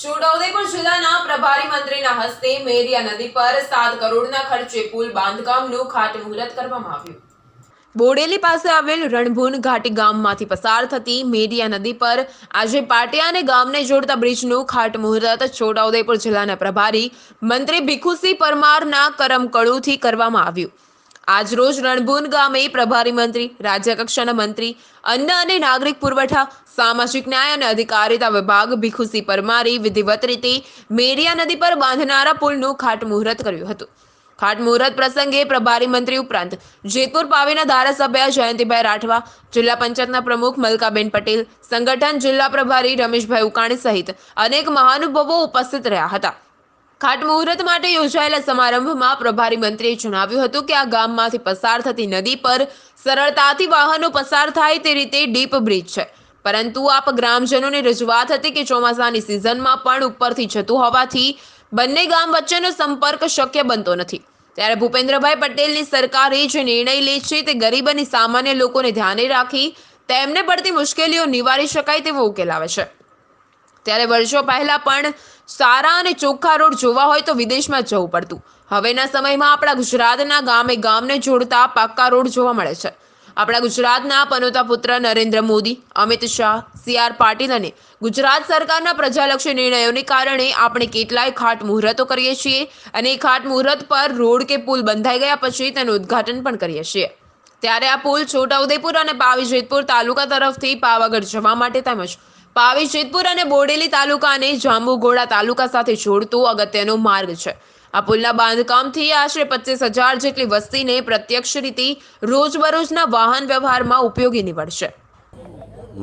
છોટાઉદેપુર જિલ્લાના પ્રભારી મંત્રીના હસ્તે મેરિયા નદી પર સાત કરોડના ખર્ચે પુલ બાંધકામનું ખાતમુહૂર્ત કરવામાં આવ્યું બોડેલી પાસે આવેલ રણભૂન ઘાટી ગામમાંથી પસાર થતી મેરિયા નદી પર આજે પાટિયા અને ગામને જોડતા બ્રિજનું ખાતમુહૂર્ત છોટાઉદેપુર જિલ્લાના પ્રભારી મંત્રી ભીખુસિંહ પરમારના કરમકળુથી કરવામાં આવ્યું આજરોજ રણભૂન ગામે પ્રભારી મંત્રી રાજ્યકક્ષાના મંત્રી અન્ન અને નાગરિક પુરવઠા સામાજિક ન્યાય અને અધિકારિતા વિભાગ ભીખુસી પરમારી વિધિવત રીતે મેરિયા નદી પર બાંધનારા પુલનું ખાટમુહૂર્ત કર્યું હતું ખાટમુહૂર્ત પ્રસંગે પ્રભારી મંત્રી ઉપરાંત જેતપુર પાવીના ધારાસભ્ય જયંતિભાઈ રાઠવા જિલ્લા પંચાયતના પ્રમુખ મલકાબેન પટેલ સંગઠન જિલ્લા પ્રભારી રમેશભાઈ ઉકાણી સહિત અનેક મહાનુભવો ઉપસ્થિત રહ્યા હતા ખાટમુહૂર્ત માટે યોજાયેલા સમારંભમાં પ્રભારી મંત્રીએ જણાવ્યું હતું કે આ ગામમાંથી પસાર થતી નદી પર સરળતાથી વાહનો પસાર થાય તે રીતે ડીપ બ્રિજ છે પરંતુ આપ ગ્રામજનોને રજૂઆત હતી કે ચોમાસાની સિઝનમાં પણ ઉપરથી જતું હોવાથી બંને ગામ વચ્ચેનો સંપર્ક શક્ય બનતો નથી ત્યારે ભૂપેન્દ્રભાઈ પટેલની સરકારે જે નિર્ણય લે છે તે ગરીબ અને સામાન્ય લોકોને ધ્યાને રાખી તેમને પડતી મુશ્કેલીઓ નિવારી શકાય તેવો ઉકેલ આવે છે ત્યારે વર્ષો પહેલાં પણ સારા અને ચોખ્ખા રોડ જોવા હોય તો વિદેશમાં જવું પડતું હવેના સમયમાં આપણા ગુજરાતના ગામે ગામને જોડતા પાક્કા રોડ જોવા મળે છે આપણા ગુજરાતના પનોતા પુત્ર નરેન્દ્ર મોદી અમિત શાહ સી આર પાટીલ અને ગુજરાત સરકારના પ્રજાલક્ષી નિર્ણયોને કારણે આપણે કેટલાય ખાટ મુહૂર્તો કરીએ છીએ અને એ ખાટ મુહૂર્ત પર રોડ કે પુલ બંધાઈ ગયા પછી તેનું ઉદ્ઘાટન પણ કરીએ છીએ ત્યારે આ પુલ છોટાઉદેપુર અને પાવી જેતપુર તાલુકા તરફથી પાવાગઢ જવા માટે તેમજ પાવી જેતપુર અને બોડેલી તાલુકાને જાંબુઘોડા તાલુકા સાથે જોડતો અગત્યનો માર્ગ છે આ પુલના બાંધકામથી આશરે પચીસ હજાર જેટલી વસ્તીને પ્રત્યક્ષ રીતે રોજબરોજના વાહન વ્યવહારમાં ઉપયોગી નીવડશે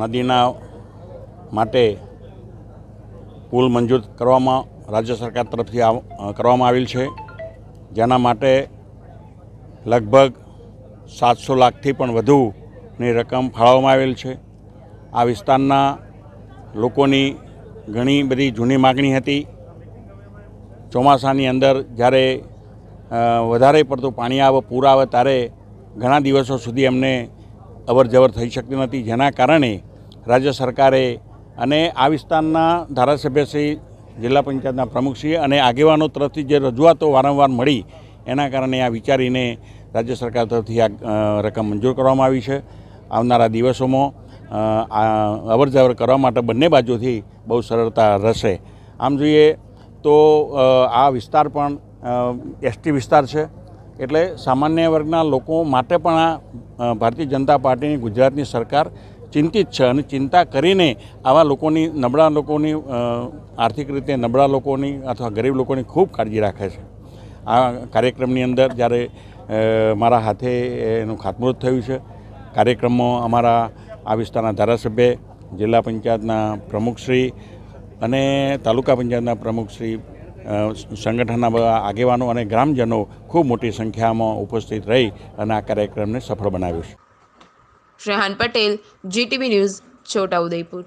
નદીના માટે પુલ મંજૂર કરવામાં રાજ્ય સરકાર તરફથી કરવામાં આવેલ છે જેના માટે લગભગ સાતસો લાખથી પણ વધુની રકમ ફાળવવામાં આવેલ છે આ વિસ્તારના લોકોની ઘણી બધી જૂની માગણી હતી ચોમાસાની અંદર જ્યારે વધારે પડતું પાણી આવે પૂર આવે ત્યારે ઘણા દિવસો સુધી અમને અવરજવર થઈ શકતી નથી જેના કારણે રાજ્ય સરકારે અને આ વિસ્તારના ધારાસભ્યશ્રી જિલ્લા પંચાયતના પ્રમુખશ્રી અને આગેવાનો તરફથી જે રજૂઆતો વારંવાર મળી એના કારણે આ વિચારીને રાજ્ય સરકાર તરફથી આ રકમ મંજૂર કરવામાં આવી છે આવનારા દિવસોમાં અવરજવર કરવા માટે બંને બાજુથી બહુ સરળતા રહેશે આમ જોઈએ તો આ વિસ્તાર પણ એસટી વિસ્તાર છે એટલે સામાન્ય વર્ગના લોકો માટે પણ આ ભારતીય જનતા પાર્ટીની ગુજરાતની સરકાર ચિંતિત છે અને ચિંતા કરીને આવા લોકોની નબળા લોકોની આર્થિક રીતે નબળા લોકોની અથવા ગરીબ લોકોની ખૂબ કાળજી રાખે છે આ કાર્યક્રમની અંદર જ્યારે મારા હાથે એનું ખાતમુહૂર્ત થયું છે કાર્યક્રમમાં અમારા આ વિસ્તારના ધારાસભ્ય જિલ્લા પંચાયતના પ્રમુખશ્રી અને તાલુકા પંચાયતના પ્રમુખ શ્રી સંગઠનના આગેવાનો અને ગ્રામજનો ખૂબ મોટી સંખ્યામાં ઉપસ્થિત રહી અને આ કાર્યક્રમને સફળ બનાવ્યો છે રેહાન પટેલ જીટીવી ન્યૂઝ છોટાઉદેપુર